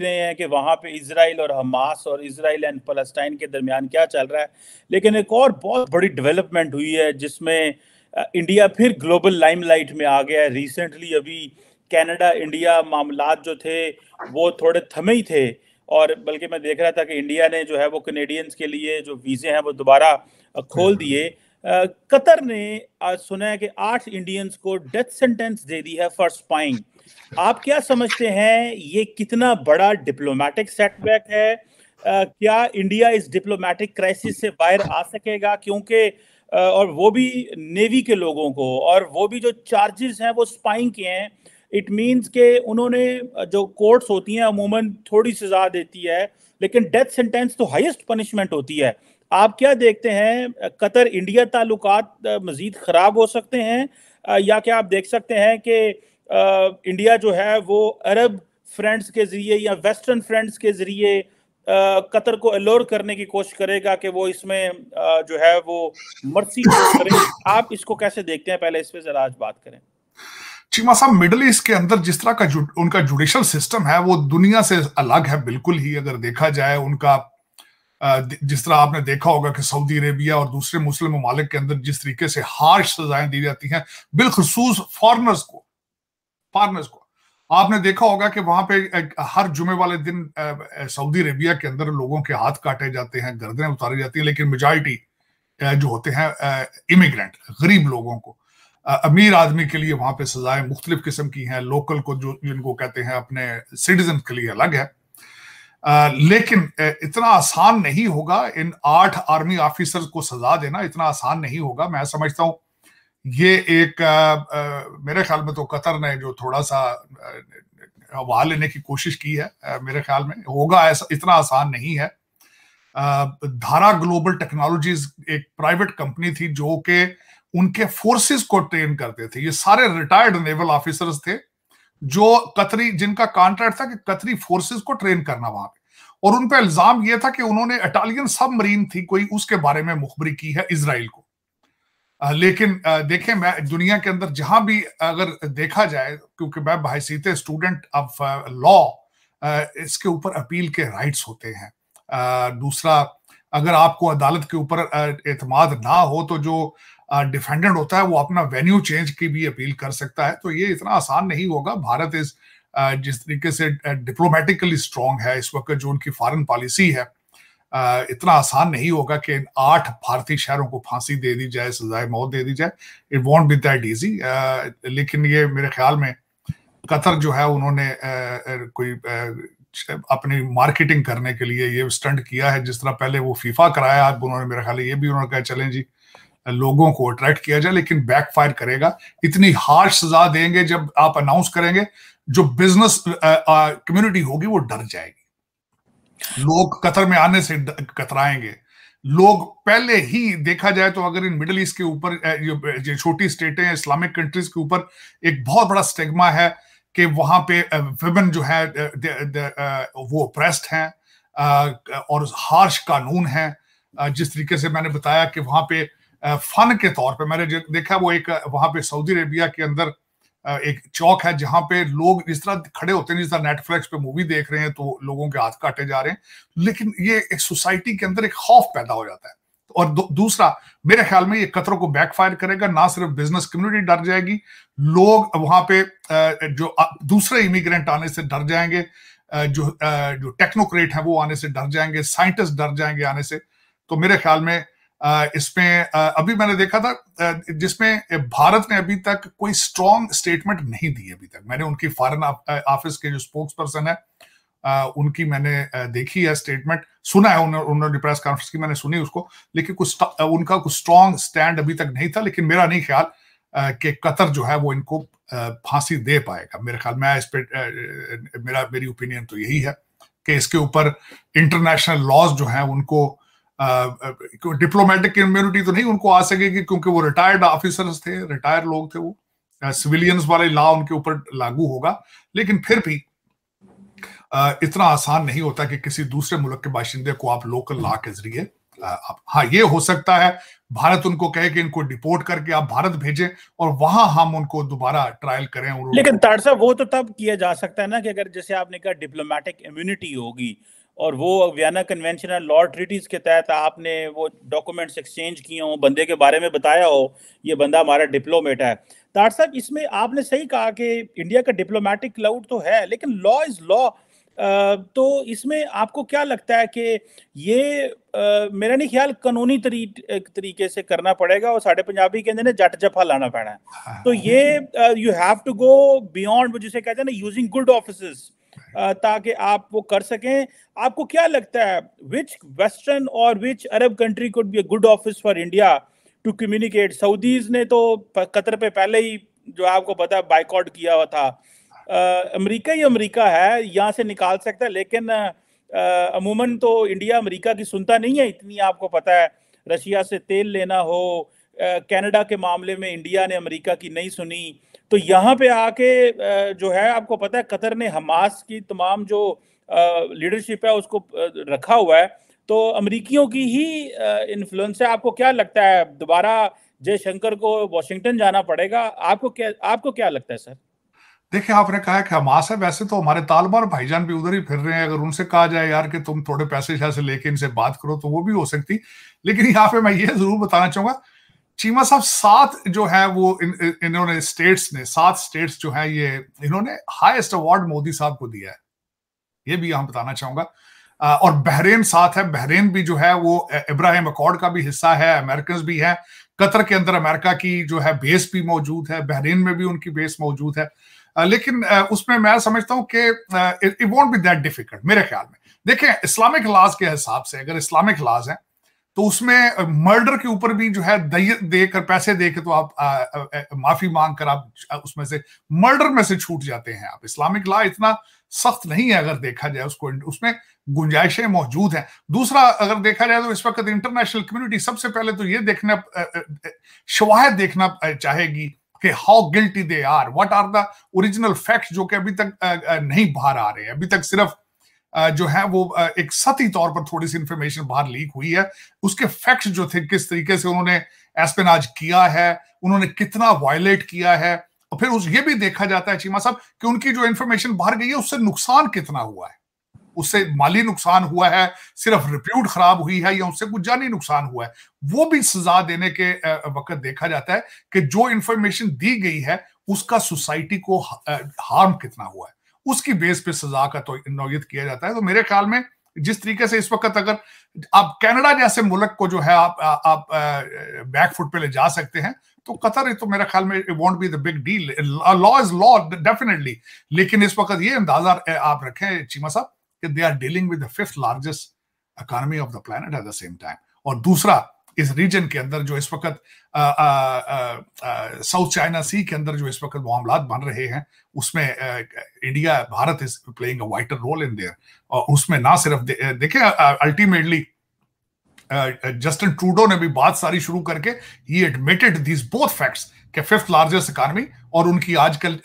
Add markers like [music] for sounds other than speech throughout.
रहे हैं कि वहाँ पे इसराइल और हमास और इसराइल एंड फलस्तीन के दरमियान क्या चल रहा है लेकिन एक और बहुत बड़ी डेवलपमेंट हुई है जिसमें इंडिया फिर ग्लोबल लाइमलाइट में आ गया है रिसेंटली अभी कनाडा इंडिया मामला जो थे वो थोड़े थमे ही थे और बल्कि मैं देख रहा था कि इंडिया ने जो है वो कनेडियंस के लिए जो वीज़े हैं वो दोबारा खोल दिए कतर ने सुना है कि आठ इंडियंस को डेथ सेंटेंस दे दी है फॉर स्पाइंग आप क्या समझते हैं ये कितना बड़ा डिप्लोमेटिक सेटबैक है आ, क्या इंडिया इस डिप्लोमेटिक क्राइसिस से बाहर आ सकेगा क्योंकि और वो भी नेवी के लोगों को और वो भी जो चार्जेस हैं वो स्पाइंग के हैं इट मींस के उन्होंने जो कोर्ट्स होती हैं अमूमन थोड़ी सजा देती है लेकिन डेथ सेंटेंस तो हाईएस्ट पनिशमेंट होती है आप क्या देखते हैं कतर इंडिया ताल्लुकात मज़ीद ख़राब हो सकते हैं या क्या आप देख सकते हैं कि इंडिया जो है वो अरब फ्रेंड्स के ज़रिए या वेस्टर्न फ्रेंड्स के ज़रिए कतर को अलोर करने की कोशिश करेगा कि वो इसमें आ, जो है वो मर्सी करें आप इसको कैसे देखते हैं पहले इस पर जरा आज बात करें चीमा साहब मिडल ईस्ट के अंदर जिस तरह का जु, उनका जुडिशल सिस्टम है वो दुनिया से अलग है बिल्कुल ही अगर देखा जाए उनका जिस तरह आपने देखा होगा कि सऊदी अरेबिया और दूसरे मुस्लिम ममालिक के अंदर जिस तरीके से हार्श सजाएं दी जाती हैं बिलखसूस फॉरनर्स को पार्टनर्स को आपने देखा होगा कि वहां पे हर जुमे वाले दिन सऊदी अरेबिया के अंदर लोगों के हाथ काटे जाते हैं गर्दनें उतारी जाती हैं लेकिन मेजॉरिटी जो होते हैं इमिग्रेंट गरीब लोगों को अमीर आदमी के लिए वहां पे सजाएं मुख्तलिफ किस्म की हैं लोकल को जो जिनको कहते हैं अपने सिटीजन के लिए अलग है लेकिन इतना आसान नहीं होगा इन आठ आर्मी ऑफिसर्स को सजा देना इतना आसान नहीं होगा मैं समझता हूं ये एक आ, आ, मेरे ख्याल में तो कतर ने जो थोड़ा सा हवा लेने की कोशिश की है आ, मेरे ख्याल में होगा ऐसा इतना आसान नहीं है आ, धारा ग्लोबल टेक्नोलॉजीज एक प्राइवेट कंपनी थी जो कि उनके फोर्सेस को ट्रेन करते थे ये सारे रिटायर्ड नेवल ऑफिसर्स थे जो कतरी जिनका कॉन्ट्रैक्ट था कि कतरी फोर्सेस को ट्रेन करना वहां पे और उन पर इल्जाम यह था कि उन्होंने इटालियन सबमरीन थी कोई उसके बारे में मुखबरी की है इसराइल को लेकिन देखें मैं दुनिया के अंदर जहां भी अगर देखा जाए क्योंकि मैं बहसीत स्टूडेंट ऑफ लॉ इसके ऊपर अपील के राइट्स होते हैं दूसरा अगर आपको अदालत के ऊपर एतमाद ना हो तो जो डिफेंडेंट होता है वो अपना वेन्यू चेंज की भी अपील कर सकता है तो ये इतना आसान नहीं होगा भारत इस जिस तरीके से डिप्लोमेटिकली स्ट्रांग है इस वक्त जो उनकी फॉरेन पॉलिसी है इतना आसान नहीं होगा कि इन आठ भारतीय शहरों को फांसी दे दी जाए सजाए मौत दे दी जाए it won't be that easy लेकिन ये मेरे ख्याल में कतर जो है उन्होंने कोई अपनी मार्केटिंग करने के लिए ये स्टंट किया है जिस तरह पहले वो फीफा कराया अब उन्होंने मेरे ख्याल ये भी उन्होंने कहा चले जी लोगों को अट्रैक्ट किया जाए लेकिन बैकफायर करेगा इतनी हार्श सजा देंगे जब आप अनाउंस करेंगे जो बिजनेस कम्युनिटी होगी वो डर जाएगी लोग कतर में आने से कतराएंगे लोग पहले ही देखा जाए तो अगर इन मिडिल ईस्ट के ऊपर छोटी स्टेटें इस्लामिक कंट्रीज के ऊपर एक बहुत बड़ा स्टेगमा है कि वहां पे विमेन जो है दे, दे, वो ओप्रेस्ड हैं और हार्श कानून है जिस तरीके से मैंने बताया कि वहां पे फन के तौर पे मैंने देखा वो एक वहां पे सऊदी अरेबिया के अंदर एक चौक है जहां पे लोग इस तरह खड़े होते हैं जिस तरह नेटफ्लिक्स पे मूवी देख रहे हैं तो लोगों के हाथ काटे जा रहे हैं लेकिन ये एक सोसाइटी के अंदर एक खौफ पैदा हो जाता है और दूसरा मेरे ख्याल में ये कतरों को बैकफायर करेगा ना सिर्फ बिजनेस कम्युनिटी डर जाएगी लोग वहां पे जो दूसरे इमिग्रेंट आने से डर जाएंगे जो जो टेक्नोक्रेट है वो आने से डर जाएंगे साइंटिस्ट डर जाएंगे आने से तो मेरे ख्याल में इसमें अभी मैंने देखा था जिसमें भारत ने अभी तक कोई स्ट्रॉन्ग स्टेटमेंट नहीं दी अभी तक मैंने उनकी फॉरेन ऑफिस के जो स्पोक्स पर्सन है उनकी मैंने देखी है स्टेटमेंट सुना है उन्होंने प्रेस कॉन्फ्रेंस की मैंने सुनी उसको लेकिन कुछ उनका कुछ स्ट्रॉन्ग स्टैंड अभी तक नहीं था लेकिन मेरा नहीं ख्याल कि कतर जो है वो इनको फांसी दे पाएगा मेरे ख्याल में इस पर मेरा मेरी ओपिनियन तो यही है कि इसके ऊपर इंटरनेशनल लॉज जो है उनको डिप्लोमेटिक इम्यूनिटी तो नहीं उनको आ सकेगी क्योंकि वो रिटायर्ड ऑफिसर्स थे रिटायर्ड लोग थे वो सिविलियंस वाले लॉ उनके ऊपर लागू होगा लेकिन फिर भी इतना आसान नहीं होता कि किसी दूसरे मुल्क के बाशिंदे को आप लोकल लॉ के जरिए हाँ ये हो सकता है भारत उनको कहे कि इनको डिपोर्ट करके आप भारत भेजें और वहां हम उनको दोबारा ट्रायल करें लेकिन वो तो तब किया जा सकता है ना कि अगर जैसे आपने कहा डिप्लोमेटिक इम्यूनिटी होगी और वो Vienna Convention and law treaties के तहत आपने वो डॉक्यूमेंट्स एक्सचेंज किए हो बंदे के बारे में बताया हो ये बंदा हमारा डिप्लोमेट है तार साहब इसमें आपने सही कहा कि इंडिया का डिप्लोमेटिक क्लाउड तो है लेकिन लॉ इज लॉ तो इसमें आपको क्या लगता है कि ये आ, मेरा नहीं ख्याल कानूनी तरी, तरीके से करना पड़ेगा और साढ़े पंजाबी के अंदर जट जफा लाना पैना है हाँ, तो हाँ, ये you have to go beyond जिसे कहते हैं ना यूजिंग गुड ऑफिस ताकि आप वो कर सकें आपको क्या लगता है विच वेस्टर्न और which Arab country could be a good office for India to communicate Saudis ने तो कतर पे पहले ही जो आपको पता है बाइकआउट किया हुआ था अमरीका ही अमरीका है यहाँ से निकाल सकता है लेकिन अमूमन तो इंडिया अमरीका की सुनता नहीं है इतनी आपको पता है रशिया से तेल लेना हो कनाडा के मामले में इंडिया ने अमेरिका की नहीं सुनी तो यहाँ पे आके जो है आपको पता है कतर ने हमास की तमाम जो लीडरशिप है उसको रखा हुआ है तो अमरीकियों की ही इन्फ्लुएंस है आपको क्या लगता है दोबारा जयशंकर को वॉशिंगटन जाना पड़ेगा आपको क्या आपको क्या लगता है सर देखिए आपने कहा कि हमास है वैसे तो हमारे तालिबान भाईजान भी उधर ही फिर रहे हैं अगर उनसे कहा जाए यार कि तुम थोड़े पैसे शैसे लेके इनसे बात करो तो वो भी हो सकती लेकिन यहाँ पे मैं ये जरूर बताना चाहूंगा चीमा साहब सात जो है वो इन, इन्होंने स्टेट्स ने सात स्टेट्स जो है ये इन्होंने हाईएस्ट अवार्ड मोदी साहब को दिया है ये भी यहां बताना चाहूंगा और बहरेन साथ है बहरेन भी जो है वो इब्राहिम अकॉर्ड का भी हिस्सा है अमेरिकन भी है कतर के अंदर अमेरिका की जो है बेस भी मौजूद है बहरीन में भी उनकी बेस मौजूद है लेकिन उसमें मैं समझता हूं कि it won't be that difficult मेरे ख्याल में देखें इस्लामिक लाज के हिसाब से अगर इस्लामिक लाज है तो उसमें मर्डर के ऊपर भी जो है देकर पैसे देकर तो आप आ, आ, आ, माफी मांग कर आप उसमें से मर्डर में से छूट जाते हैं आप इस्लामिक लॉ इतना सख्त नहीं है अगर देखा जाए उसको उसमें गुंजाइशें मौजूद हैं दूसरा अगर देखा जाए तो इस वक्त इंटरनेशनल कम्युनिटी सबसे पहले तो ये देखना शवाहद देखना चाहेगी कि how guilty they are what are the original fact जो कि अभी तक नहीं बाहर आ रहे हैं अभी तक सिर्फ जो है वो एक सती तौर पर थोड़ी सी इंफॉर्मेशन बाहर लीक हुई है उसके फैक्ट जो थे किस तरीके से उन्होंने एस्पेनाज किया है उन्होंने कितना वायलेट किया है और फिर उस ये भी देखा जाता है चीमा साहब कि उनकी जो इंफॉर्मेशन बाहर गई है उससे नुकसान कितना हुआ है उससे माली नुकसान हुआ है सिर्फ रिप्यूट खराब हुई है या उससे कुछ जानी नुकसान हुआ है वो भी सजा देने के वक्त देखा जाता है कि जो इन्फॉर्मेशन दी गई है उसका सोसाइटी को हार्म कितना हुआ है उसकी बेस पे सजा का तो नौयत किया जाता है तो मेरे ख्याल में जिस तरीके से इस वक्त अगर आप कनाडा जैसे मुल्क को जो है आप आप बैकफुट पे ले जा सकते हैं तो कतर तो मेरे ख्याल में it won't be the big deal law is law definitely लेकिन इस वक्त ये अंदाजा आप रखें चीमा साहब कि they are dealing with the fifth largest economy of the planet at the same time और दूसरा इस रीजन के अंदर जो इस वक्त साउथ चाइना सी के अंदर जो इस वक्त मामला बन रहे हैं उसमें India Bharat is playing a vital role in there और उसमें ना सिर्फ देखे अल्टीमेटली जस्टिन ट्रूडो ने भी बात सारी शुरू करके ही एडमिटेड दीज बोथ फैक्ट्स के फिफ्थ लार्जेस्ट इकॉनमी और उनकी आजकल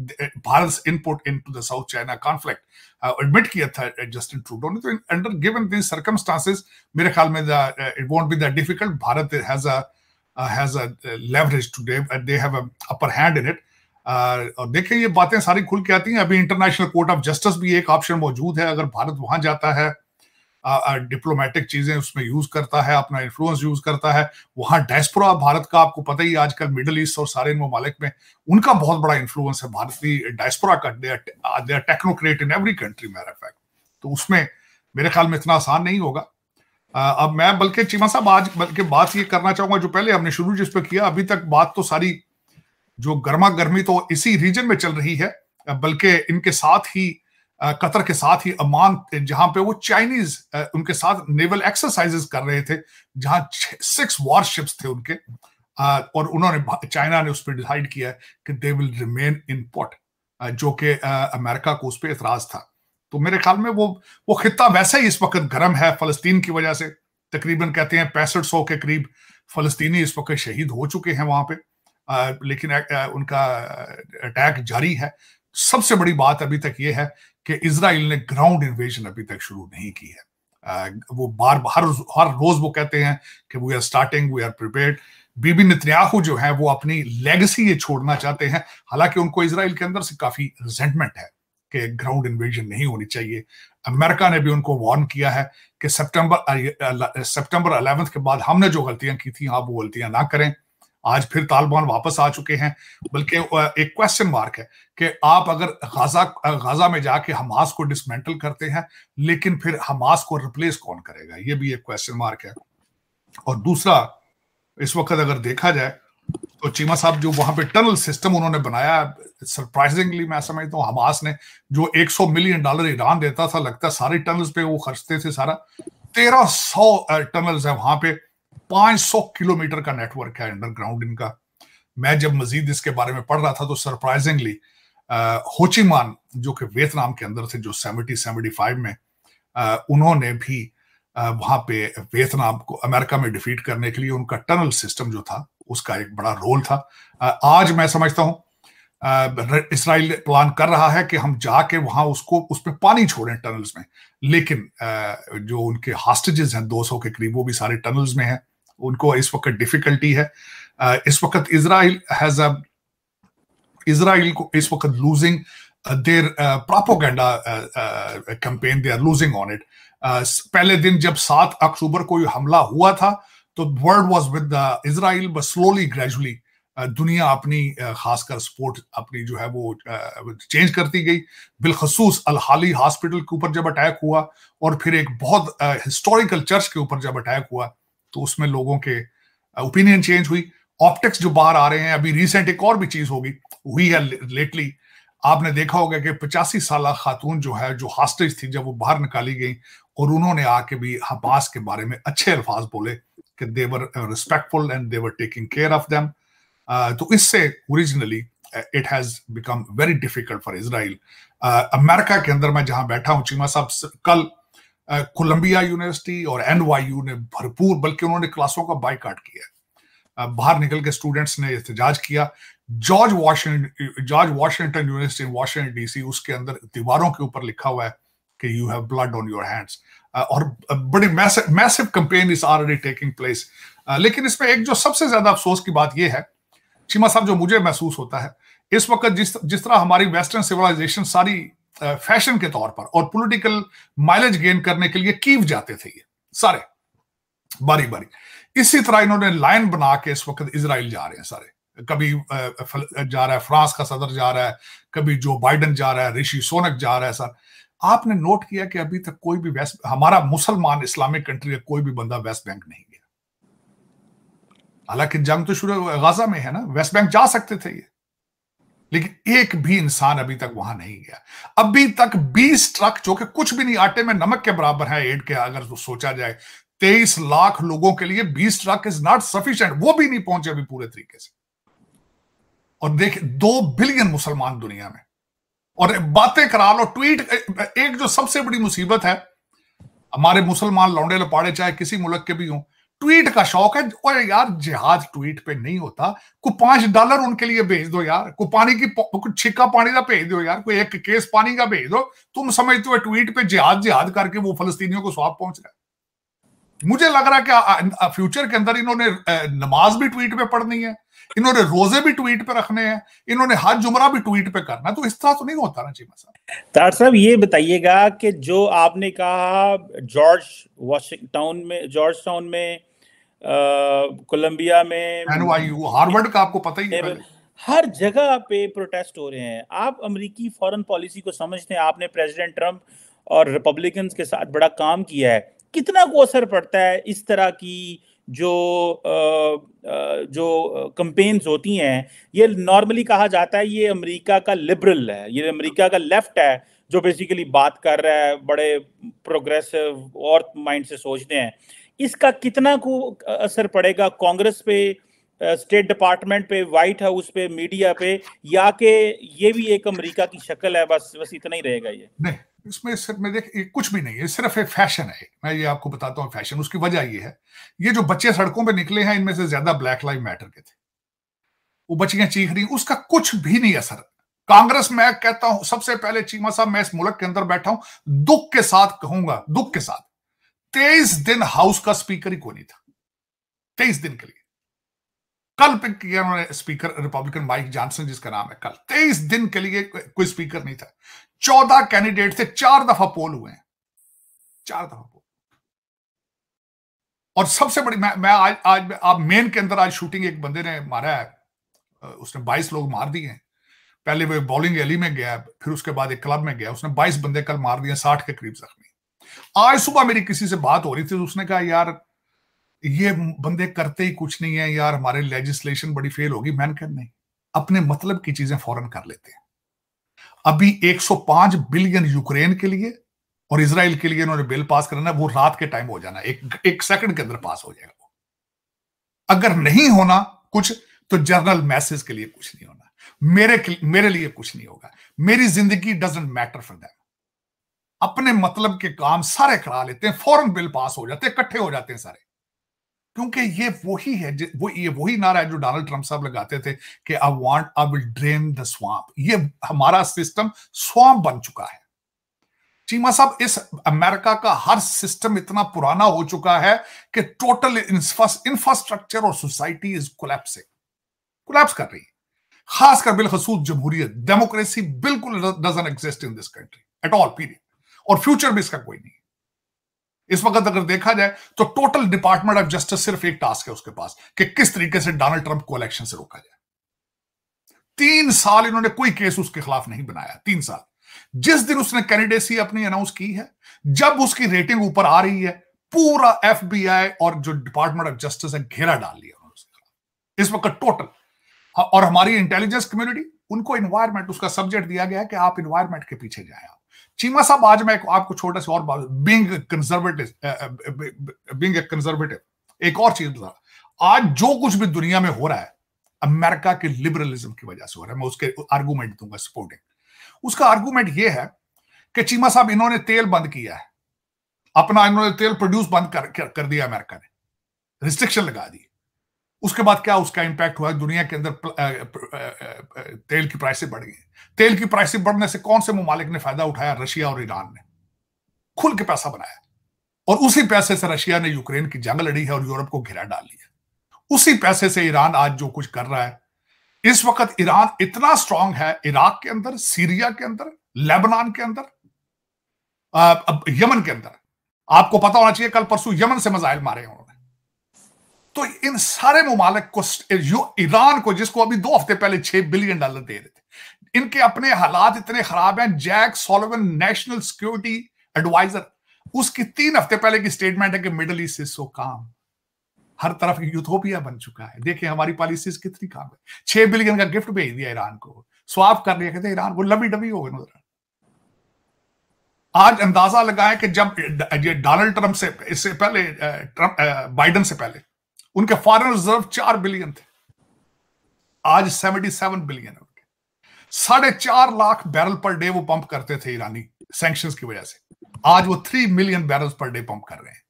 Bharat input into the South China conflict admit किया था जस्टिन uh, ट्रूडो ने तो अंडर गिवन दिस सर्कमस्टांसेस मेरे ख्याल में it won't be that difficult Bharat has a has a leverage too today they have a upper hand in it और देखिए ये बातें सारी खुल के आती हैं अभी इंटरनेशनल कोर्ट ऑफ जस्टिस भी एक ऑप्शन मौजूद है अगर भारत वहां जाता है डिप्लोमेटिक चीजें उसमें यूज करता है अपना इन्फ्लुएंस यूज करता है वहां डेस्प्रा भारत का आपको पता ही आजकल मिडल ईस्ट और सारे ममालिक में उनका बहुत बड़ा इन्फ्लुएंस है भारतीय डेस्प्रा का they technocrat in every country मैर फैक्ट तो उसमें मेरे ख्याल में इतना आसान नहीं होगा अब मैं बल्कि चीमा साहब आज बल्कि बात ये करना चाहूंगा जो पहले हमने शुरू जिस पर किया अभी तक बात तो सारी जो गर्मा गर्मी तो इसी रीजन में चल रही है बल्कि इनके साथ ही कतर के साथ ही अमान जहां पे वो चाइनीज उनके साथ नेवल एक्सरसाइजेस कर रहे थे जहां सिक्स वॉरशिप्स थे उनके और उन्होंने चाइना ने उस पर डिसाइड किया कि they will remain in port जो कि अमेरिका को उस पर एतराज था तो मेरे ख्याल में वो वो खिता वैसे ही इस वक्त गर्म है फलस्तीन की वजह से तकरीबन कहते हैं पैंसठ सौ के करीब फलस्तीनी इस वक्त शहीद हो चुके हैं वहां पे आ, लेकिन आ, उनका अटैक जारी है सबसे बड़ी बात अभी तक ये है कि इसराइल ने ग्राउंड इन्वेजन अभी तक शुरू नहीं की है वो बार हर हर रोज वो कहते हैं कि we are starting we are prepared Bibi Netanyahu जो है वो अपनी लेगेसी ये छोड़ना चाहते हैं हालांकि उनको इसराइल के अंदर से काफी रिजेंटमेंट है कि ग्राउंड इन्वेजन नहीं होनी चाहिए अमेरिका ने भी उनको वार्न किया है कि सितंबर सितंबर अलेवेंथ के बाद हमने जो गलतियां की थी आप वो गलतियां ना करें आज फिर तालिबान वापस आ चुके हैं बल्कि एक क्वेश्चन मार्क है कि आप अगर गाजा गाजा में जाके हमास को डिसमेंटल करते हैं लेकिन फिर हमास को रिप्लेस कौन करेगा ये भी एक क्वेश्चन मार्क है और दूसरा इस वक्त अगर देखा जाए तो चीमा साहब जो वहां पे टनल सिस्टम उन्होंने बनाया सरप्राइजिंगली मैं समझता हूँ हमास ने जो 100 मिलियन डॉलर ईरान देता था लगता सारे टनल्स पे वो खर्चते थे सारा तेरह सौ टनल्स है वहां पे 500 किलोमीटर का नेटवर्क है अंडरग्राउंड इनका मैं जब मजीद इसके बारे में पढ़ रहा था तो सरप्राइजिंगली होचिमान जो कि वियतनाम के अंदर थे जो सेवनटी सेवनटी फाइव में आ, उन्होंने भी आ, वहां पे वियतनाम को अमेरिका में डिफीट करने के लिए उनका टनल सिस्टम जो था उसका एक बड़ा रोल था आ, आज मैं समझता हूँ इसराइल प्लान कर रहा है कि हम जाके वहां उसको उस पर पानी छोड़ें टनल्स में लेकिन जो उनके हॉस्टेजेस हैं 200 के करीब वो भी सारे टनल्स में हैं उनको इस वक्त डिफिकल्टी है इस वक्त इसराइल हैज इसराइल को इस वक्त losing their propaganda campaign they are losing on it पहले दिन जब सात अक्टूबर को हमला हुआ था तो world was with Israel but slowly gradually दुनिया अपनी खासकर सपोर्ट अपनी जो है वो चेंज करती गई बिलखसूस अलहाली हॉस्पिटल के ऊपर जब अटैक हुआ और फिर एक बहुत हिस्टोरिकल चर्च के ऊपर जब अटैक हुआ तो उसमें लोगों के ओपिनियन चेंज हुई ऑप्टिक्स जो बाहर आ रहे हैं अभी रिसेंट एक और भी चीज होगी हुई है लेटली आपने देखा होगा कि पचासी साल खातून जो है जो हॉस्टेज थी जब वो बाहर निकाली गई और उन्होंने आके भी हबास के बारे में अच्छे अल्फाज बोले कि they're respectful and they're taking care of them तो इससे originally it has become very difficult for Israel America के अंदर मैं जहां बैठा हूं चीमा साहब कल कोलंबिया यूनिवर्सिटी और एनवाईयू ने भरपूर बल्कि उन्होंने क्लासों का बाइकाट किया बाहर निकल के स्टूडेंट्स ने एहतजाज किया George Washington George Washington University Washington DC उसके अंदर दीवारों के ऊपर लिखा हुआ है कि you have blood on your hands और बड़ी massive campaign is already taking place लेकिन इसमें एक जो सबसे ज्यादा अफसोस की बात यह है चीमा साहब जो मुझे महसूस होता है इस वक्त जिस जिस तरह हमारी वेस्टर्न सिविलाइजेशन सारी फैशन के तौर पर और पॉलिटिकल माइलेज गेन करने के लिए कीव जाते थे ये सारे बारी बारी इसी तरह इन्होंने लाइन बना के इस वक्त इसराइल जा रहे हैं सारे कभी जा रहा है फ्रांस का सदर जा रहा है कभी जो बाइडन जा रहा है ऋषि सोनक जा रहा है सर आपने नोट किया कि अभी तक कोई भी वेस्ट हमारा मुसलमान इस्लामिक कंट्री का कोई भी बंदा वेस्ट बैंक नहीं गया हालांकि जंग तो शुरू गाजा में है ना वेस्ट बैंक जा सकते थे ये लेकिन एक भी इंसान अभी तक वहां नहीं गया अभी तक 20 ट्रक जो कि कुछ भी नहीं आटे में नमक के बराबर है एड के अगर तो सोचा जाए 23 लाख लोगों के लिए 20 ट्रक इज नॉट सफिशियंट वो भी नहीं पहुंचे अभी पूरे तरीके से और देख दो बिलियन मुसलमान दुनिया में और बातें करा लो ट्वीट एक जो सबसे बड़ी मुसीबत है हमारे मुसलमान लौंडे लपाड़े चाहे किसी मुल्क के भी हों ट्वीट का शौक है और यार जिहाद ट्वीट पे नहीं होता को पांच डॉलर उनके लिए भेज दो यार को पानी की कुछ छिक्का पानी का भेज दो यार कोई एक केस पानी का भेज दो तुम समझते हो ट्वीट पे जिहाद जिहाद करके वो फलस्तीनियों को स्वाब पहुंच रहा मुझे लग रहा है कि फ्यूचर के अंदर इन्होंने नमाज भी ट्वीट पे पढ़नी है इन्होंने रोजे भी ट्वीट पे रखने हैं इन्होंने हर जुमरा भी ट्वीट पे करना तो इस तरह तो नहीं होता ना जी साहब तार साहब ये बताइएगा कि जो आपने कहा जॉर्ज वॉशिंगटन में जॉर्ज टाउन में कोलंबिया में हार्वर्ड का आपको पता ही है हर जगह पे प्रोटेस्ट हो रहे हैं आप अमेरिकी फॉरेन पॉलिसी को समझते हैं आपने प्रेसिडेंट ट्रंप और रिपब्लिकन के साथ बड़ा काम किया है कितना को असर पड़ता है इस तरह की जो जो कंपेन्स होती हैं ये नॉर्मली कहा जाता है ये अमेरिका का लिबरल है ये अमेरिका का लेफ्ट है जो बेसिकली बात कर रहा है बड़े प्रोग्रेसिव और माइंड से सोचते हैं इसका कितना को असर पड़ेगा कांग्रेस पे स्टेट डिपार्टमेंट पे व्हाइट हाउस पे मीडिया पे या के ये भी एक अमेरिका की शक्ल है बस बस इतना ही रहेगा ये नहीं इसमें सर मैं देख कुछ भी नहीं है सिर्फ एक फैशन है मैं ये आपको बताता हूँ फैशन उसकी वजह ये है ये जो बच्चे सड़कों पे निकले हैं इनमें से ज्यादा ब्लैक लाइव मैटर के थे वो बच्चियां चीख रही उसका कुछ भी नहीं असर कांग्रेस मैं कहता हूं सबसे पहले चीमा साहब मैं इस मुल्क के अंदर बैठा हूं दुख के साथ कहूंगा दुख के साथ तेईस दिन हाउस का स्पीकर ही कोई नहीं था तेईस दिन के लिए कल पिक किया उन्होंने स्पीकर रिपब्लिकन माइक जॉनसन जिसका नाम है कल तेईस दिन के लिए कोई स्पीकर नहीं था चौदह कैंडिडेट थे चार दफा पोल हुए हैं चार दफा पोल और सबसे बड़ी मैं मैं आज आज आप मेन के अंदर आज शूटिंग एक बंदे ने मारा है उसने 22 लोग मार दिए हैं पहले वो बॉलिंग एली में गया फिर उसके बाद एक क्लब में गया उसने 22 बंदे कल मार दिए 60 के करीब जख्मी आज सुबह मेरी किसी से बात हो रही थी तो उसने कहा यार ये बंदे करते ही कुछ नहीं है यार हमारे लेजिस्लेशन बड़ी फेल होगी मैंने कह नहीं अपने मतलब की चीजें फौरन कर लेते हैं अभी 105 बिलियन यूक्रेन के लिए और इसराइल के लिए उन्होंने बिल पास करना वो रात के टाइम हो जाना एक एक सेकंड के अंदर पास हो जाएगा वो अगर नहीं होना कुछ तो जर्नल मैसेज के लिए कुछ नहीं होना मेरे मेरे लिए कुछ नहीं होगा मेरी जिंदगी डजेंट मैटर फॉर दैट अपने मतलब के काम सारे करा लेते हैं फौरन बिल पास हो जाते हैं इकट्ठे हो जाते हैं सारे क्योंकि ये वही है वो ये वही नारा है जो डोनाल्ड ट्रंप साहब लगाते थे कि I want I will drain the swamp ये हमारा सिस्टम स्वाम्प बन चुका है चीमा साहब इस अमेरिका का हर सिस्टम इतना पुराना हो चुका है कि टोटल इंफ्रास्ट्रक्चर और सोसाइटी इज कोलेप्सिंग कोलेप्स कर रही है खासकर बिलखसूस जमहूरियत डेमोक्रेसी बिल्कुल doesn't exist in this country at all period और फ्यूचर में इसका कोई नहीं इस वक्त अगर देखा जाए तो टोटल डिपार्टमेंट ऑफ जस्टिस सिर्फ एक टास्क है उसके पास कि किस तरीके से डोनाल्ड ट्रंप को इलेक्शन से रोका जाए तीन साल इन्होंने कोई केस उसके खिलाफ नहीं बनाया तीन साल जिस दिन उसने कैंडिडेसी अपनी अनाउंस की है जब उसकी रेटिंग ऊपर आ रही है पूरा एफबीआई और जो डिपार्टमेंट ऑफ जस्टिस है घेरा डाल लिया इस वक्त टोटल हाँ, और हमारी इंटेलिजेंस कम्युनिटी उनको इन्वायरमेंट उसका सब्जेक्ट दिया गया कि आप इन्वायरमेंट के पीछे जाए आप चीमा साहब आज मैं आपको छोटा सा और बिंग कंजर्वेटिव बिंग कंजर्वेटिव एक और चीज बता आज जो कुछ भी दुनिया में हो रहा है अमेरिका के लिबरलिज्म की वजह से हो रहा है मैं उसके आर्गूमेंट दूंगा सपोर्टिंग उसका आर्गूमेंट यह है कि चीमा साहब इन्होंने तेल बंद किया है अपना इन्होंने तेल प्रोड्यूस बंद कर, कर, कर दिया अमेरिका ने रिस्ट्रिक्शन लगा दी उसके बाद क्या उसका इंपैक्ट हुआ दुनिया के अंदर तेल की प्राइसें बढ़ गई तेल की प्राइसें बढ़ने से कौन से ममालिक ने फायदा उठाया रशिया और ईरान ने खुल के पैसा बनाया और उसी पैसे से रशिया ने यूक्रेन की जंग लड़ी है और यूरोप को घिरा डाल लिया उसी पैसे से ईरान आज जो कुछ कर रहा है इस वक्त ईरान इतना स्ट्रांग है इराक के अंदर सीरिया के अंदर लेबनान के अंदर अब यमन के अंदर आपको पता होना चाहिए कल परसों यमन से मिसाइल मारे हैं उन्होंने तो इन सारे ममालिक को ईरान को जिसको अभी दो हफ्ते पहले छह बिलियन डॉलर दे रहे थे इनके अपने हालात इतने खराब हैं Jake Sullivan national security adviser उसकी तीन हफ्ते पहले की स्टेटमेंट है कि मिडल ईस्ट इज सो काम हर तरफ यूथोपिया बन चुका है देखिए हमारी पॉलिसीज कितनी काम है छह बिलियन का गिफ्ट भेज दिया ईरान को स्वाफ कर लिया कहते ईरान वो लवी डबी हो गए आज अंदाजा लगाए कि जब ये डोनाल्ड ट्रंप से इससे पहले ट्रंप बाइडन से पहले उनके फॉरेन रिजर्व चार बिलियन थे आज सेवेंटी सेवन बिलियन साढ़े चार लाख बैरल पर डे वो पंप करते थे ईरानी सैंक्शन की वजह से आज वो three million barrel per day pump कर रहे हैं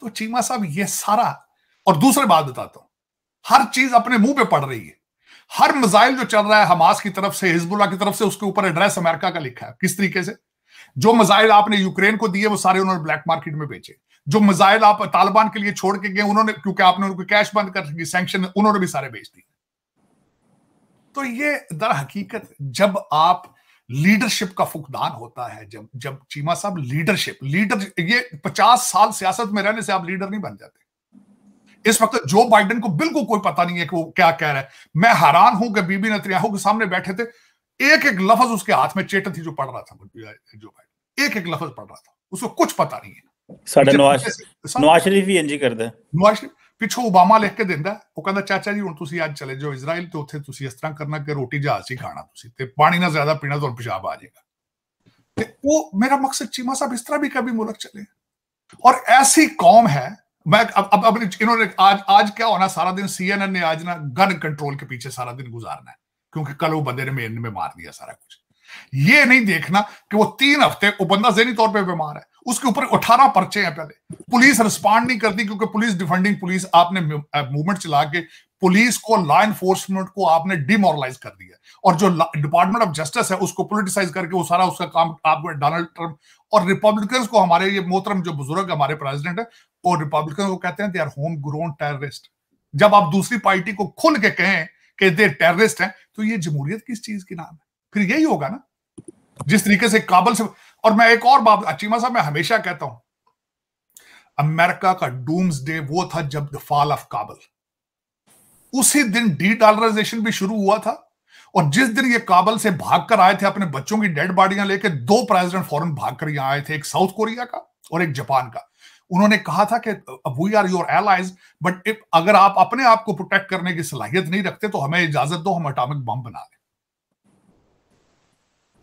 तो चीमा साहब ये सारा और दूसरे बात बताता हूं हर चीज अपने मुंह पे पड़ रही है हर मिसाइल जो चल रहा है हमास की तरफ से हिजबुल्ला की तरफ से उसके ऊपर एड्रेस अमेरिका का लिखा है किस तरीके से जो मिसाइल आपने यूक्रेन को दिए वो सारे उन्होंने ब्लैक मार्केट में बेचे जो मिसाइल आप तालिबान के लिए छोड़ के गए उन्होंने क्योंकि आपने उनको कैश बंद कर सैंक्शन उन्होंने भी सारे बेच दिए तो ये दर हकीकत जब आप लीडरशिप का फुकदान होता है जब जब चीमा साहब लीडरशिप लीडर ये पचास साल सियासत में रहने से आप लीडर नहीं बन जाते इस वक्त जो बाइडेन को बिल्कुल कोई पता नहीं है कि वो क्या कह रहा है मैं हैरान हूं कि बीबी नतन्याहू के सामने बैठे थे एक एक लफज उसके हाथ में चेटन थी जो पढ़ रहा था जो बाइडन एक एक लफज पढ़ रहा था उसको कुछ पता नहीं है नवाज शरीफ ही एनजी कर दे नवाज शरीफ ਪਿੱਛੋਂ ਓਬਾਮਾ ਲਿਖ ਕੇ ਦਿੰਦਾ ਉਹ ਕਹਿੰਦਾ ਚਾਚਾ ਜੀ ਹੁਣ ਤੁਸੀਂ ਅੱਜ ਚਲੇ ਜਾਓ ਇਜ਼ਰਾਈਲ ਤੇ ਉੱਥੇ ਤੁਸੀਂ ਇਸ ਤਰ੍ਹਾਂ ਕਰਨਾ ਕਿ ਰੋਟੀ ਜਹਾਜ਼ ਹੀ ਖਾਣਾ ਤੁਸੀਂ ਤੇ ਪਾਣੀ ਨਾ ਜ਼ਿਆਦਾ ਪੀਣਾ ਤੁਹਾਨੂੰ ਪਿਸ਼ਾਬ ਆ ਜਾਏਗਾ ਤੇ ਉਹ ਮੇਰਾ ਮਕਸਦ ਚੀਮਾ ਸਾਹਿਬ ਇਸ ਤਰ੍ਹਾਂ भी कभी मुल्क चले और ऐसी कौम है मैं अब अब, अब इन्होंने आज आज क्या होना सारा दिन सीएनएन ने आज ना गन कंट्रोल के पीछे सारा दिन गुजारना है क्योंकि कल वो बंदे ने मेन में मार दिया सारा कुछ ये नहीं देखना कि वो तीन हफ्ते वो बंदा जहनी तौर पर बीमार है उसके ऊपर अठारह पर्चे हैं पहले पुलिस रिस्पॉन्ड नहीं करती क्योंकि पुलिस डिफेंडिंग पुलिस आपने मूवमेंट चला के पुलिस को लॉ एनफोर्समेंट को आपने डिमोरलाइज कर दिया और जो डिपार्टमेंट ऑफ जस्टिस है उसको पोलिटिसाइज करके वो सारा उसका काम आपको डोनाल्ड ट्रंप और रिपब्लिकन को हमारे ये मोहतरम जो बुजुर्ग हमारे प्रेसिडेंट है वो रिपब्लिकन को कहते हैं they are home grown terrorist जब आप दूसरी पार्टी को खुल के कहें कि दे टेररिस्ट हैं तो ये जमहूरियत किस चीज की नाम है फिर यही होगा ना जिस तरीके से काबल से और मैं एक और बात अचीमा साहब मैं हमेशा कहता हूं अमेरिका का डूम्स डे वो था जब द फॉल ऑफ काबल उसी दिन डी डॉलराइजेशन भी शुरू हुआ था और जिस दिन ये काबल से भागकर आए थे अपने बच्चों की डेड बॉडियां लेकर दो प्रेसिडेंट फॉरन भागकर यहां आए थे एक साउथ कोरिया का और एक जापान का उन्होंने कहा था कि we are your allies but अगर आप अपने आप को प्रोटेक्ट करने की सलाहियत नहीं रखते तो हमें इजाजत दो हम अटामिक बम बना लें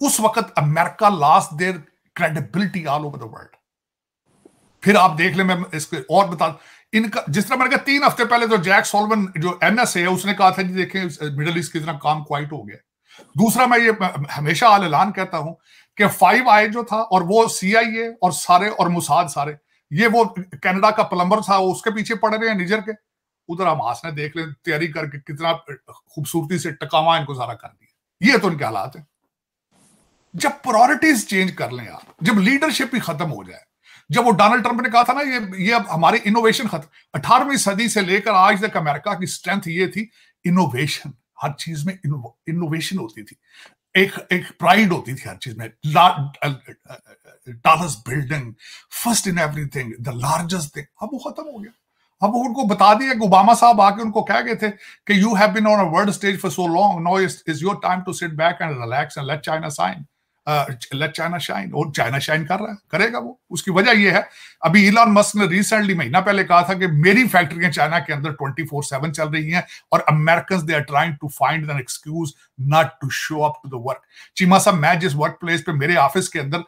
उस वक्त America lost their credibility all over the world फिर आप देख ले मैं इसके और बता इनका जिस तरह मैंने कहा तीन हफ्ते पहले तो जो जैक सोलवन जो एनएस है उसने कहा था जी देखें मिडल ईस्ट की काम क्वाइट हो गया दूसरा मैं ये हमेशा आल ऐलान कहता हूं कि फाइव आई जो था और वो सी आई ए और सारे और मुसाद सारे ये वो कैनेडा का प्लम्बर था वो उसके पीछे पड़ रहे हैं निजर के उधर हम ने देख ले तैयारी करके कितना खूबसूरती से टकावा इनको सारा कर दिया ये तो इनके हालात है जब प्रायोरिटीज चेंज कर लें आप जब लीडरशिप ही खत्म हो जाए जब वो डोनाल्ड ट्रंप ने कहा था ना ये ये अब हमारे इनोवेशन खत्म अठारहवीं सदी से लेकर आज तक अमेरिका की स्ट्रेंथ ये थी इनोवेशन हर चीज में इनोवेशन होती थी एक एक प्राइड होती थी हर चीज में tallest building first in everything the largest thing अब वो खत्म हो गया अब उनको बता दिया ओबामा साहब आके उनको कह गए थे कि you have been on a world stage for so long now is your time to sit back and relax and let China shine let China shine और चाइना शाइन कर रहा है करेगा वो उसकी वजह ये है अभी इलान मस्क ने रिसेंटली महीना पहले कहा था कि मेरी फैक्ट्रियां चाइना के अंदर 24/7 चल रही हैं और American they are trying to find an excuse not to show up to the work Cheema साहब मैं जिस वर्क प्लेस पे मेरे ऑफिस के अंदर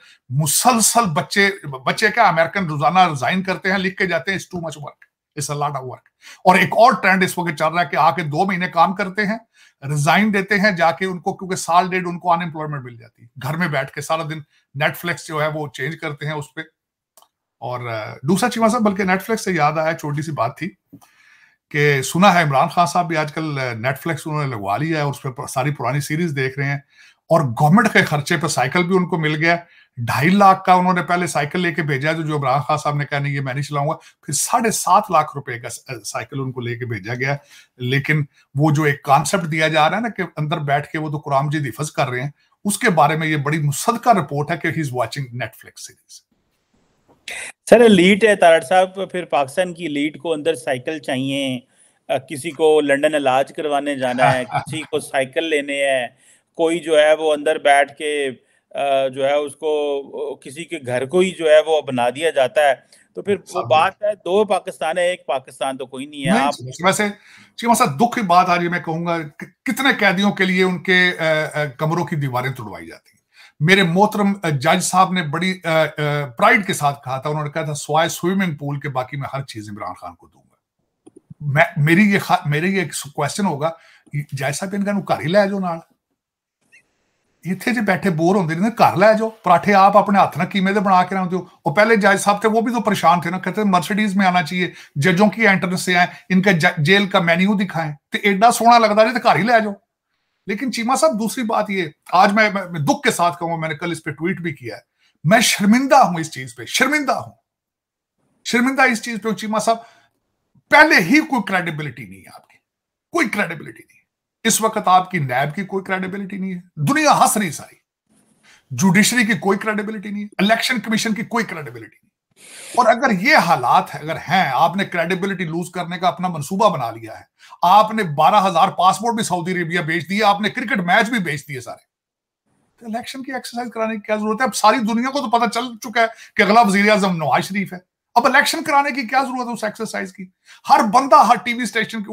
मुसलसल बच्चे बच्चे क्या अमेरिकन रोजाना रिजाइन करते हैं लिख के जाते हैं is too much work it's a lot of work और एक और ट्रेंड इस वक्त चल रहा है कि आके दो महीने काम करते हैं रिजाइन देते हैं जाके उनको क्योंकि साल डेढ़ उनको अनएम्प्लॉयमेंट मिल जाती है घर में बैठ के सारा दिन नेटफ्लिक्स जो है वो चेंज करते हैं उस पर और दूसरा चीमा साहब बल्कि नेटफ्लिक्स से याद आया छोटी सी बात थी कि सुना है इमरान खान साहब भी आजकल नेटफ्लिक्स उन्होंने लगवा लिया है उस पर सारी पुरानी सीरीज देख रहे हैं और गवर्नमेंट के खर्चे पर साइकिल भी उनको मिल गया ढाई लाख का उन्होंने पहले साइकिल लेके भेजा जो इमरान खान साहब ने कहा नहीं ये मैं नहीं चलाऊंगा फिर साढ़े सात लाख रुपए का साइकिल उनको लेके भेजा गया लेकिन वो जो एक कॉन्सेप्ट दिया जा रहा है ना कि अंदर बैठ के वो तो कुराम जी दिफज कर रहे हैं उसके बारे में ये बड़ी मुसदका रिपोर्ट है कि he is watching Netflix series सर लीड है तारड़ साहब फिर पाकिस्तान की लीड को अंदर साइकिल चाहिए किसी को लंदन इलाज करवाने जाना है किसी को साइकिल लेने हैं कोई जो है वो अंदर बैठ के जो है उसको किसी के घर को ही जो है वो बना दिया जाता है तो फिर वो बात है दो पाकिस्तान है एक पाकिस्तान तो कोई नहीं है नहीं, आप वैसे साहब दुख की बात आ रही है मैं कहूंगा कि कितने कैदियों के लिए उनके कमरों की दीवारें तुड़वाई जाती मेरे मोहतरम जज साहब ने बड़ी प्राइड के साथ कहा था उन्होंने कहा था स्वाय स्विमिंग पूल के बाकी मैं हर चीज इमरान खान को दूंगा मैं मेरी ये मेरे ये क्वेश्चन होगा जज साहब इनका घर ही लै जाओ ना इतने जो बैठे बोर होंगे ਨੇ ਘਰ ਲੈ ਜਾਓ ਪਰਾਠੇ ਆਪ ਆਪਣੇ ਹੱਥ ਨਾਲ ਕੀਮੇ ਦੇ ਬਣਾ ਕੇ ਆਉਂਦੇ ਹੋ ਉਹ ਪਹਿਲੇ साहब थे वो भी तो परेशान थे ना कहते मर्सडीज में आना चाहिए जजों की एंट्रेंस से आए इनका जेल का मेन्यू दिखाएं तो एडा सोना लगता है तो घर ही ले जाओ लेकिन चीमा साहब दूसरी बात ये आज मैं, मैं, मैं दुख के साथ कहूंगा मैंने कल इस पर ट्वीट भी किया है मैं शर्मिंदा हूं इस चीज पे शर्मिंदा हूं शर्मिंदा इस चीज पे चीमा साहब पहले ही कोई क्रेडिबिलिटी नहीं है आपकी कोई क्रेडिबिलिटी नहीं इस वक्त आपकी नैब की कोई क्रेडिबिलिटी नहीं है दुनिया हंस रही सारी जुडिशरी की कोई क्रेडिबिलिटी नहीं है इलेक्शन कमीशन की कोई क्रेडिबिलिटी नहीं और अगर ये हालात है अगर हैं आपने क्रेडिबिलिटी लूज करने का अपना मंसूबा बना लिया है आपने बारह हजार पासपोर्ट भी सऊदी अरेबिया बेच दिए आपने क्रिकेट मैच भी बेच दिए सारे तो इलेक्शन की एक्सरसाइज कराने की क्या जरूरत है अब सारी दुनिया को तो पता चल चुका है कि अगला वजीर आजम नवाज शरीफ है अब इलेक्शन कराने की क्या जरूरत है उस एक्सरसाइज की हर बंदा हर टीवी स्टेशन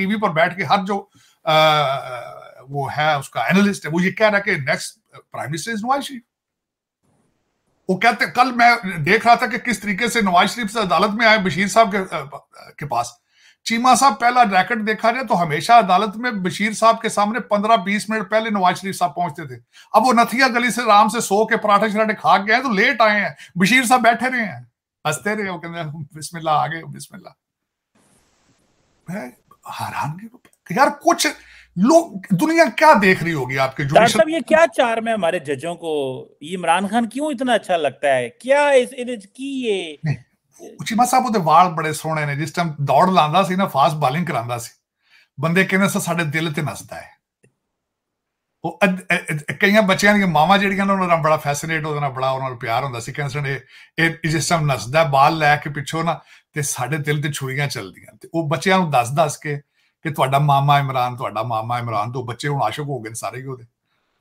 टीवी पर बैठ के हर जो Uh, वो है उसका एनालिस्ट है वो ये कह रहा है कि next prime minister is Nawaz Sharif वो कहते कल मैं देख रहा था कि किस तरीके से नवाज शरीफ से अदालत में आए बशीर साहब के, के पास चीमा साहब पहला रैकेट देखा जाए तो हमेशा अदालत में बशीर साहब के सामने पंद्रह बीस मिनट पहले नवाज शरीफ साहब पहुंचते थे अब वो नथिया गली से आराम से सो के पराठे शराठे खा के आए तो लेट आए हैं बशीर साहब बैठे रहे हैं हंसते रहे वो कहते बिस्मिल्ला आ गए बिस्मिल्ला मैं हैरान यार कुछ लोग दुनिया क्या देख रही होगी आपके जुडिशल ये क्या चार में हमारे जजों को इमरान खान क्यों इतना अच्छा लगता है क्या इस इज की ये ਚੀਮਾ ਸਾਹਿਬ ਉਹਦੇ ਵਾਲ ਬੜੇ ਸੋਹਣੇ ਨੇ ਜਿਸ ਟਾਈਮ ਦੌੜ ਲਾਂਦਾ ਸੀ ਨਾ ਫਾਸਟ ਬੋਲਿੰਗ ਕਰਾਂਦਾ ਸੀ ਬੰਦੇ ਕਹਿੰਦੇ ਸਾ ਸਾਡੇ ਦਿਲ ਤੇ ਨੱਸਦਾ ਹੈ ਉਹ ਕਈਆਂ ਬੱਚਿਆਂ ਦੀਆਂ ਮਾਵਾਂ ਜਿਹੜੀਆਂ ਨੇ ਉਹਨਾਂ ਨਾਲ ਬੜਾ ਫੈਸੀਨੇਟ ਉਹਦੇ ਨਾਲ ਬੜਾ ਉਹਨਾਂ ਨਾਲ ਪਿਆਰ ਹੁੰਦਾ ਸੀ ਕਹਿੰਦੇ ਇਹ ਜਿਸ ਟਾਈਮ ਨੱਸਦਾ ਬਾਲ ਲੈ ਕੇ ਪਿੱਛੋਂ ਨਾ ਤੇ ਸਾਡੇ ਦਿਲ ਤੇ ਛੁਰੀਆਂ ਚੱਲਦੀਆਂ ਤੇ ਉਹ ਬੱਚਿਆਂ ਨੂੰ ਦੱਸ ਦੱਸ ਕੇ ਕਿ ਤੁਹਾਡਾ ਮਾਮਾ ਇਮਰਾਨ ਤੁਹਾਡਾ ਮਾਮਾ ਇਮਰਾਨ ਤੋਂ ਬੱਚੇ ਹੁਣ ਆਸ਼ਿਕ ਹੋ ਗਏ ਸਾਰੇ ਹੀ ਉਹਦੇ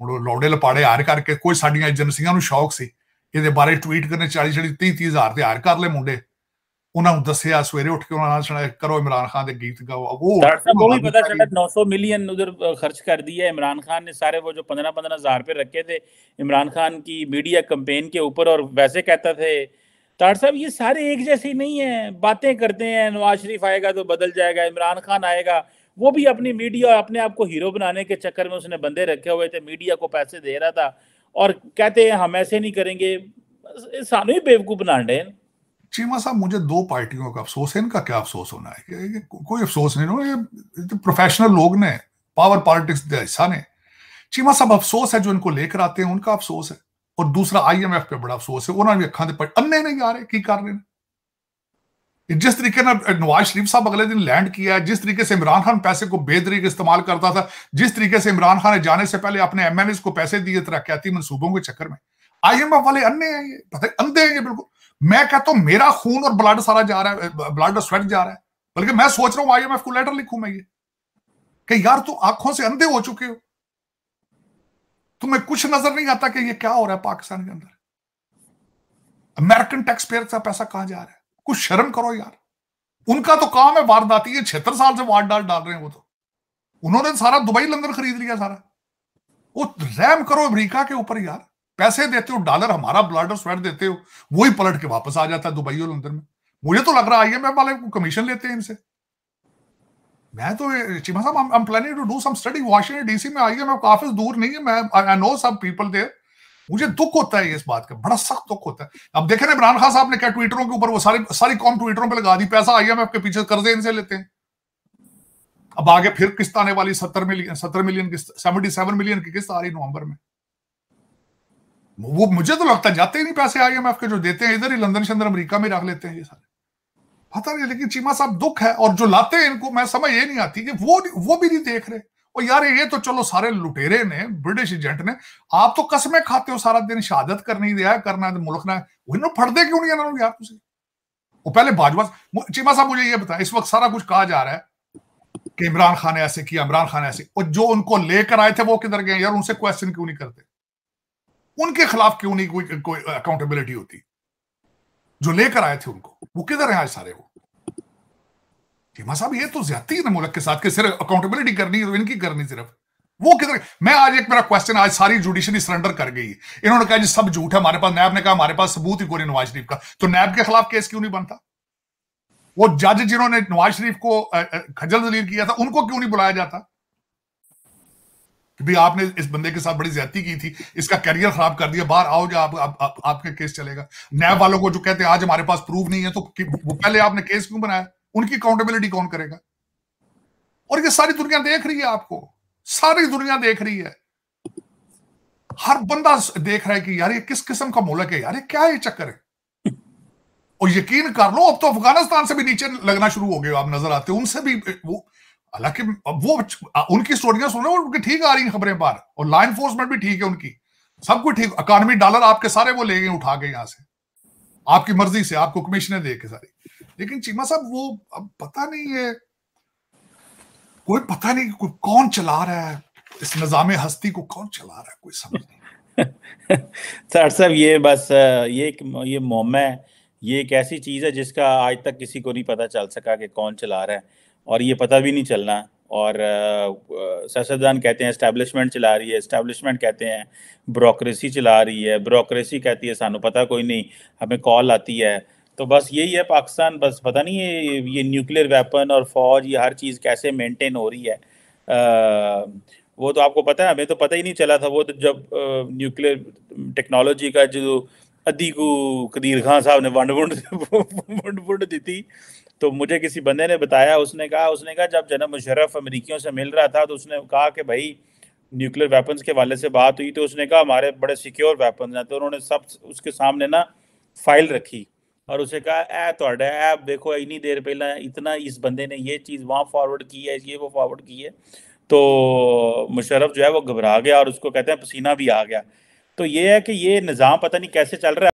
ਹੁਣ ਉਹ ਲੌੜੇ ਲਪਾੜੇ ਹਾਰ ਕਰਕੇ ਕੋਈ ਸਾਡੀਆਂ ਏਜੰਸੀਆਂ ਨੂੰ ਸ਼ੌਕ ਸੀ ਇਹਦੇ ਬਾਰੇ ਟਵੀਟ ਕਰਨੇ 40 40 30 30 ਹਜ਼ਾਰ ਤੇ ਹਾਰ ਕਰ ਲੈ ਮੁੰਡੇ ਉਹਨਾਂ ਨੂੰ ਦੱਸਿਆ ਸਵੇਰੇ ਉੱਠ ਕੇ ਉਹਨਾਂ ਨਾਲ ਸੁਣਾਇਆ ਕਰੋ ਇਮਰਾਨ ਖਾਨ ਦੇ ਗੀਤ ਗਾਓ ਉਹ ਡਾਕਟਰ को भी पता चला 900 मिलियन उधर खर्च कर दिया इमरान खान ने सारे वो जो 15 15 हजार रुपए रखे थे इमरान खान की मीडिया कैंपेन के ऊपर और वैसे कहता थे तार साहब ये सारे एक जैसे ही नहीं है बातें करते हैं नवाज शरीफ आएगा तो बदल जाएगा इमरान खान आएगा वो भी अपनी मीडिया अपने आप को हीरो बनाने के चक्कर में उसने बंदे रखे हुए थे मीडिया को पैसे दे रहा था और कहते हैं हम ऐसे नहीं करेंगे सानू ही बेवकूफ बना रहे चीमा साहब मुझे दो पार्टियों का अफसोस है इनका क्या अफसोस होना है कोई अफसोस नहीं हो ये प्रोफेशनल तो लोग ने पावर पॉलिटिक्स हिस्सा ने चीमा साहब अफसोस है जो इनको लेकर आते हैं उनका अफसोस है और दूसरा ਔਰ ਦੂਸਰਾ ਆਈਐਮਐਫ ਤੇ ਬੜਾ ਅਫਸੋਸ ਹੈ ਉਹਨਾਂ अखा के ਦੇ ਅੰਨੇ ਨੇ ਯਾਰ ਕੀ ਕਰ ਰਹੇ ਨੇ जिस तरीके ने नवाज शरीफ साहब अगले दिन लैंड किया है जिस तरीके से इमरान खान पैसे को बेहतरीक इस्तेमाल करता था जिस तरीके से इमरान खान ने जाने से पहले अपने एमएनएस को पैसे दिए तरक्याती मनसूबों के चक्कर में आईएमएफ वाले अन्ने हैं ये पता अंधे हैं ये बिल्कुल मैं कहता हूं मेरा खून और ब्लड सारा जा रहा है ब्लड और स्वेट जा रहा है बल्कि मैं सोच रहा हूं आईएमएफ को लेटर लिखू मैं ये कि यार तू आंखों से अंधे हो चुके हो तुम्हें कुछ नजर नहीं आता कि ये क्या हो रहा है पाकिस्तान के अंदर अमेरिकन टैक्स पेयर का पैसा कहां जा रहा है कुछ शर्म करो यार उनका तो काम है वारदाती है छिहत्तर साल से वार डाल डाल रहे हैं वो तो उन्होंने सारा दुबई लंदन खरीद लिया सारा वो रैम करो अमरीका के ऊपर यार पैसे देते हो डॉलर हमारा ब्लड और स्वेट देते हो वही पलट के वापस आ जाता है दुबई और लंदन में मुझे तो लग रहा है आईएमएफ वाले को कमीशन लेते हैं इनसे मैं तो चीमा साहब I am planning to do some study Washington DC में आइए मैं काफी दूर नहीं है मैं I know some people there मुझे दुख होता है इस बात का बड़ा सख्त दुख होता है अब देखे ना इमरान खान साहब ने क्या ट्विटरों के ऊपर वो सारी सारी कॉम ट्विटरों पे लगा दी पैसा आइए मैं आपके पीछे कर्जे इनसे लेते हैं अब आगे फिर किस्त आने वाली सत्तर मिलियन सत्तर मिलियन किस्त सेवेंटी सेवन मिलियन की किस्त आ रही नवंबर में वो मुझे तो लगता है जाते ही नहीं पैसे आईएमएफ के जो देते हैं इधर ही लंदन शंदर अमेरिका में रख लेते हैं ये सारे पता नहीं लेकिन चीमा साहब दुख है और जो लाते हैं इनको मैं समझ ये नहीं आती कि वो वो भी नहीं देख रहे और यार ये तो चलो सारे लुटेरे ने ब्रिटिश एजेंट ने आप तो कसमें खाते हो सारा दिन शहादत करनी दिया करना है तो मुल्क ने इन्होंने दे क्यों नहीं यार तुझे वो पहले भाजपा चीमा साहब मुझे ये बताया इस वक्त सारा कुछ कहा जा रहा है कि इमरान खान ने ऐसे किया इमरान खान ऐसे और जो उनको लेकर आए थे वो किधर गए यार उनसे क्वेश्चन क्यों नहीं करते उनके खिलाफ क्यों नहीं कोई अकाउंटेबिलिटी होती जो लेकर आए थे उनको वो किधर हैं आज सारे वो चीमा साहब ये तो ज्यादा ही ना मुल्क के साथ कि सिर्फ अकाउंटेबिलिटी करनी है तो इनकी करनी सिर्फ वो किधर मैं आज एक मेरा क्वेश्चन आज सारी जुडिशरी सरेंडर कर गई इन्होंने कहा जी सब झूठ है हमारे पास नैब ने कहा हमारे पास सबूत ही कोई नवाज शरीफ का तो नैब के खिलाफ केस क्यों नहीं बनता वो जज जिन्होंने नवाज शरीफ को खजल जलील किया था उनको क्यों नहीं बुलाया जाता क्योंकि आपने इस बंदे के साथ बड़ी ज्यादा की थी इसका करियर खराब कर दिया बाहर आओगे आप, आप, आप, आप, आपके केस चलेगा नैब वालों को जो कहते हैं आज हमारे पास प्रूफ नहीं है तो वो पहले आपने केस क्यों बनाया उनकी अकाउंटेबिलिटी कौन करेगा और ये सारी दुनिया देख रही है आपको सारी दुनिया देख रही है हर बंदा देख रहा है कि यार ये किस किस्म का मुलक है यार ये क्या ये चक्कर है और यकीन कर लो अब तो अफगानिस्तान से भी नीचे लगना शुरू हो गए आप नजर आते हो उनसे भी वो हालांकि वो उनकी स्टोरियां सुनो उनकी ठीक आ रही है खबरें बार और लॉ इन्फोर्समेंट भी ठीक है उनकी सब कुछ ठीक अकानमी डॉलर आपके सारे वो ले गए उठा के यहां से आपकी मर्जी से आपको कमीशने दे के सारी लेकिन चीमा साहब वो अब पता नहीं है कोई पता नहीं कोई कौन चला रहा है इस निजाम हस्ती को कौन चला रहा है कोई समझ नहीं [laughs] सर साहब ये बस ये एक ये मोम है ये एक ऐसी चीज है जिसका आज तक किसी को नहीं पता चल सका कि कौन चला रहा है और ये पता भी नहीं चलना और सियासतदान कहते हैं इस्टेब्लिशमेंट चला रही है इस्टेब्लिशमेंट कहते हैं ब्रोक्रेसी चला रही है ब्रोक्रेसी कहती है सानू पता कोई नहीं हमें कॉल आती है तो बस यही है पाकिस्तान बस पता नहीं ये ये न्यूक्लियर वेपन और फौज ये हर चीज़ कैसे मेंटेन हो रही है आ, वो तो आपको पता है हमें तो पता ही नहीं चला था वो तो जब न्यूक्लियर टेक्नोलॉजी का जो अदी कदीर खान साहब ने वंड वुंड [laughs] वुंड वुंड दी थी तो मुझे किसी बंदे ने बताया उसने कहा उसने कहा जब जनाब मुशरफ अमरीकियों से मिल रहा था तो उसने कहा कि भाई न्यूक्लियर वेपन्स के वाले से बात हुई तो उसने कहा हमारे बड़े सिक्योर वेपन्स हैं तो उन्होंने सब उसके सामने ना फाइल रखी और उसे कहा ऐ तो ऐप देखो इन्नी देर पहले इतना इस बंदे ने ये चीज़ वहाँ फॉरवर्ड की है ये वो फॉरवर्ड की है तो मुशरफ जो है वो घबरा गया और उसको कहते हैं पसीना भी आ गया तो ये है कि ये निज़ाम पता नहीं कैसे चल रहा है